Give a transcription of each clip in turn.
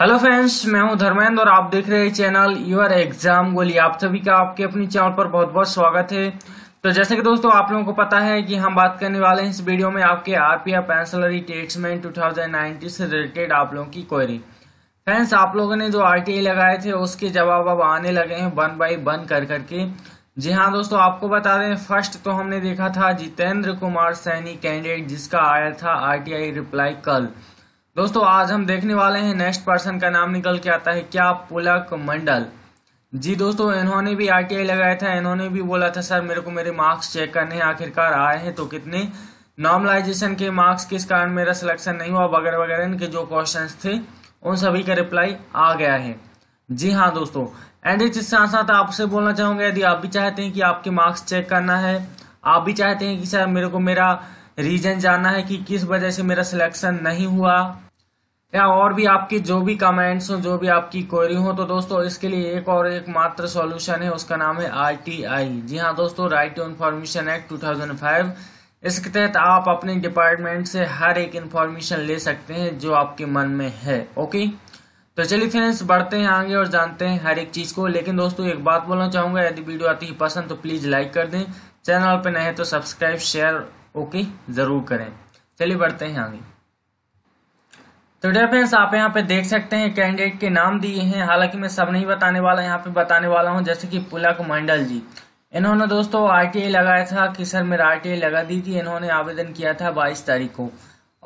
hello friends मैं हूं धर्मेंद्र और आप देख रहे हैं चैनल यूर एग्जाम गोली आप सभी का आपके अपने चैनल पर बहुत बहुत स्वागत है तो जैसे कि दोस्तों आप लोगों को पता है कि हम बात करने वाले हैं इस वीडियो में आपके आरपीएफ पेंसलरी टेट्समेंट 2019 से रिलेटेड आप लोगों की क्वेरी फ्रेंड्स आप लोगों ने जो आर लगाए थे उसके जवाब अब आने लगे हैं वन बाई वन कर करके जी हाँ दोस्तों आपको बता दें फर्स्ट तो हमने देखा था जितेंद्र कुमार सैनी कैंडिडेट जिसका आया था आर रिप्लाई कल दोस्तों आज हम देखने वाले हैं नेक्स्ट पर्सन का नाम निकल के आता है क्या पुलक मंडल जी दोस्तों इन्होंने भी आर लगाया था इन्होंने भी बोला था सर मेरे को मेरे मार्क्स चेक करने हैं आखिरकार आए हैं तो कितने नॉर्मलाइजेशन के मार्क्स किस कारण मेरा सिलेक्शन नहीं हुआ वगैरह वगैरह इनके जो क्वेश्चन थे उन सभी का रिप्लाई आ गया है जी हाँ दोस्तों एंड इसके साथ साथ आपसे बोलना चाहूंगा यदि आप भी चाहते हैं कि आपके मार्क्स चेक करना है आप भी चाहते हैं कि सर मेरे को मेरा रीजन जानना है कि किस वजह से मेरा सिलेक्शन नहीं हुआ या और भी आपकी जो भी कमेंट्स हो जो भी आपकी क्वेरी हो तो दोस्तों इसके लिए एक और एक मात्र सॉल्यूशन है उसका नाम है आरटीआई जी हाँ दोस्तों राइट टू इन्फॉर्मेशन एक्ट 2005 इसके तहत आप अपने डिपार्टमेंट से हर एक इन्फॉर्मेशन ले सकते हैं जो आपके मन में है ओके तो चलिए फ्रेंड्स बढ़ते हैं आगे और जानते हैं हर एक चीज़ को लेकिन दोस्तों एक बात बोलना चाहूंगा यदि वीडियो आती है पसंद तो प्लीज़ लाइक कर दें चैनल पर नए तो सब्सक्राइब शेयर ओके जरूर करें चलिए बढ़ते हैं आगे तो डेयर फ्रेंड्स आप यहाँ पे देख सकते हैं कैंडिडेट के नाम दिए हैं हालांकि मैं सब नहीं बताने वाला यहाँ पे बताने वाला हूँ जैसे कि पुलक मंडल जी इन्होंने दोस्तों आरटीआई लगाया था कि सर मेरा आरटीआई लगा दी थी इन्होंने आवेदन किया था बाईस तारीख को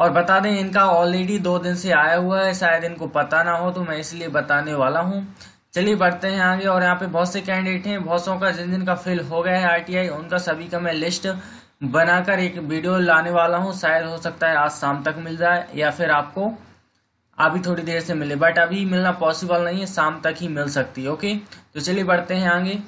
और बता दें इनका ऑलरेडी दो दिन से आया हुआ है शायद इनको पता ना हो तो मैं इसलिए बताने वाला हूँ चलिए बढ़ते हैं आगे और यहाँ पे बहुत से कैंडिडेट हैं बहुत सौ का जिन जिनका फिल हो गया है आरटीआई उनका सभी का मैं लिस्ट बनाकर एक वीडियो लाने वाला हूँ शायद हो सकता है आज शाम तक मिल जाए या फिर आपको अभी थोड़ी देर से मिले बट अभी मिलना पॉसिबल नहीं है शाम तक ही मिल सकती है ओके तो चलिए बढ़ते हैं आगे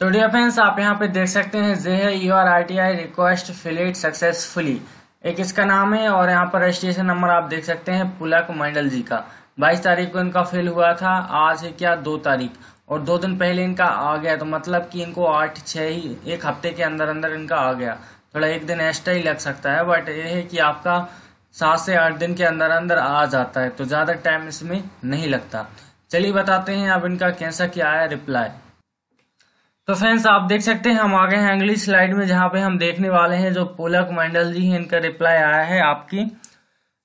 तो डियर फ्रेंड्स आप यहाँ पे देख सकते हैं जे है U R T I request filed successfully एक इसका नाम है और यहाँ पर रजिस्ट्रेशन नंबर आप देख सकते हैं पुलक मंडल जी का बाईस तारीख को इनका फिल हुआ था आज है क्या दो तारीख और दो दिन पहले इनका आ गया तो मतलब कि इनको आठ छः ही एक हफ्ते के अंदर अंदर इनका आ गया थोड़ा एक दिन एक्स्ट्रा ही लग सकता है बट ये है कि आपका सात से आठ दिन के अंदर अंदर आ जाता है तो ज़्यादा टाइम इसमें नहीं लगता चलिए बताते हैं अब इनका कैसा क्या आया रिप्लाई तो फ्रेंड्स आप देख सकते हैं हम आ गए हैं अगली स्लाइड में जहाँ पे हम देखने वाले हैं जो पोलक मंडल जी हैं इनका रिप्लाई आया है आपकी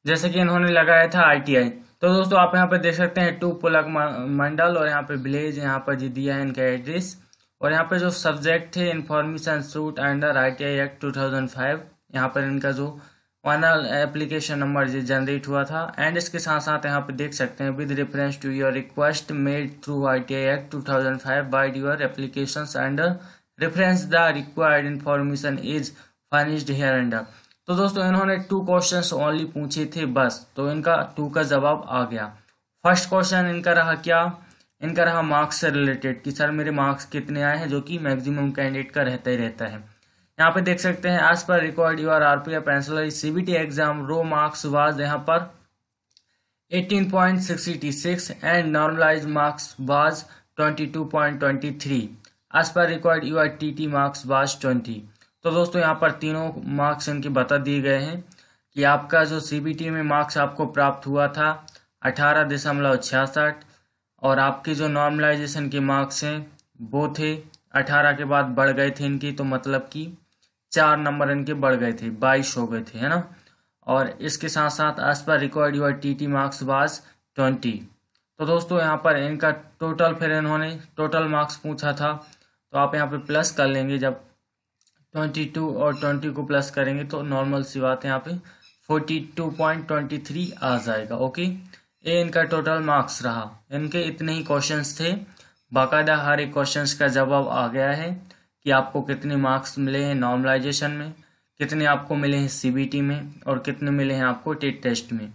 जैसे कि इन्होंने लगाया था आईटीआई तो दोस्तों आप यहाँ पर देख सकते हैं टू पुलक मंडल और यहाँ पे विलेज यहाँ पर जी दिया है इनका एड्रेस और यहाँ पे जो सब्जेक्ट है information sought under R T I act two thousand five यहाँ पर इनका जो वानल एप्लीकेशन नंबर जो जनरेट हुआ था एंड इसके साथ साथ यहाँ पे देख सकते हैं with reference to your request made through R T I act two thousand five by your application under reference the required information is furnished here under तो दोस्तों इन्होंने टू क्वेश्चन ओनली पूछे थे बस तो इनका टू का जवाब आ गया फर्स्ट क्वेश्चन इनका रहा क्या इनका रहा मार्क्स से रिलेटेड कि सर मेरे मार्क्स कितने आए हैं जो कि मैक्सिमम कैंडिडेट का रहता ही रहता है यहाँ पे देख सकते हैं एज पर record U R P pencil CBT exam raw marks was यहाँ पर 18.66 point twenty three was 22.23 record U R T T marks was twenty तो दोस्तों यहाँ पर तीनों मार्क्स इनके बता दिए गए हैं कि आपका जो सीबीटी में मार्क्स आपको प्राप्त हुआ था अठारह दशमलव छियासठ और आपके जो नॉर्मलाइजेशन के मार्क्स हैं वो थे अठारह के बाद बढ़ गए थे इनकी तो मतलब कि चार नंबर इनके बढ़ गए थे बाईस हो गए थे है ना और इसके साथ साथ एज पर record your T T marks was twenty तो दोस्तों यहाँ पर इनका टोटल फिर इन्होंने टोटल मार्क्स पूछा था तो आप यहाँ पे प्लस कर लेंगे जब ट्वेंटी टू और ट्वेंटी को प्लस करेंगे तो नॉर्मल सी बात है यहाँ पे forty two point twenty three आ जाएगा ओके ये इनका टोटल मार्क्स रहा इनके इतने ही क्वेश्चंस थे बाकायदा हर एक क्वेश्चन का जवाब आ गया है कि आपको कितने मार्क्स मिले हैं नॉर्मलाइजेशन में कितने आपको मिले हैं सीबीटी में और कितने मिले हैं आपको टेट टेस्ट में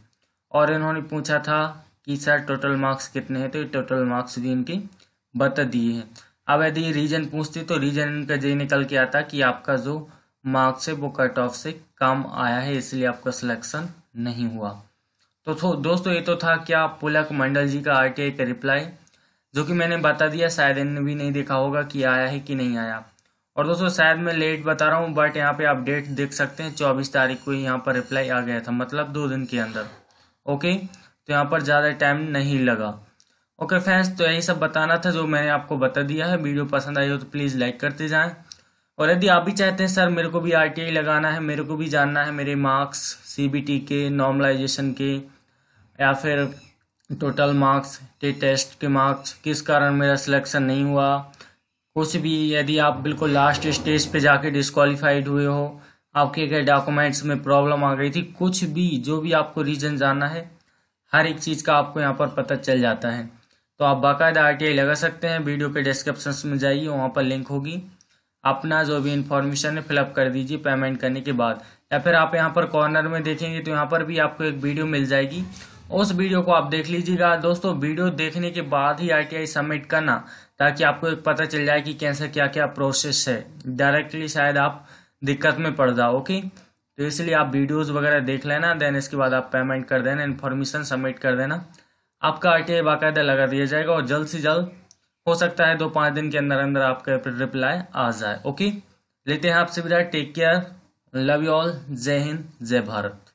और इन्होंने पूछा था कि सर टोटल मार्क्स कितने हैं तो ये टोटल मार्क्स भी इनके बता दिए हैं अब यदि रीजन पूछती तो रीजन का ये निकल के आता कि आपका जो मार्क्स है वो कट ऑफ से कम आया है इसलिए आपका सिलेक्शन नहीं हुआ तो, तो दोस्तों ये तो था क्या पुलक मंडल जी का आई का रिप्लाई जो कि मैंने बता दिया शायद इन्हें भी नहीं देखा होगा कि आया है कि नहीं आया और दोस्तों शायद मैं लेट बता रहा हूँ बट यहाँ पे आप डेट देख सकते हैं चौबीस तारीख को ही यहाँ पर रिप्लाई आ गया था मतलब दो दिन के अंदर ओके तो यहाँ पर ज़्यादा टाइम नहीं लगा ओके फ्रेंड्स तो यही सब बताना था जो मैंने आपको बता दिया है वीडियो पसंद आई हो तो प्लीज़ लाइक करते जाएं और यदि आप भी चाहते हैं सर मेरे को भी आरटीआई लगाना है मेरे को भी जानना है मेरे मार्क्स सीबीटी के नॉर्मलाइजेशन के या फिर टोटल मार्क्स टेस्ट के मार्क्स किस कारण मेरा सिलेक्शन नहीं हुआ कुछ भी यदि आप बिल्कुल लास्ट स्टेज पे जाके डिस्कालीफाइड हुए हो आपके कई डॉक्यूमेंट्स में प्रॉब्लम आ गई थी कुछ भी जो भी आपको रीजन जानना है हर एक चीज़ का आपको यहाँ पर पता चल जाता है तो आप बाकायदा आर लगा सकते हैं वीडियो के डिस्क्रिप्शन में जाइए वहाँ पर लिंक होगी अपना जो भी इन्फॉर्मेशन है फिलअप कर दीजिए पेमेंट करने के बाद या फिर आप यहाँ पर कॉर्नर में देखेंगे तो यहाँ पर भी आपको एक वीडियो मिल जाएगी उस वीडियो को आप देख लीजिएगा दोस्तों वीडियो देखने के बाद ही आरटीआई सबमिट करना ताकि आपको एक पता चल जाए कि कैसे क्या क्या प्रोसेस है डायरेक्टली शायद आप दिक्कत में पड़ जाओ ओके तो इसलिए आप वीडियोस वगैरह देख लेना देन इसके बाद आप पेमेंट कर देना इन्फॉर्मेशन सबमिट कर देना आपका आर बाकायदा लगा दिया जाएगा और जल्द से जल्द हो सकता है दो पाँच दिन के अंदर अंदर आपका रिप्लाई आ जाए ओके लेते हैं आपसे विदा take care love you all जय हिंद जय भारत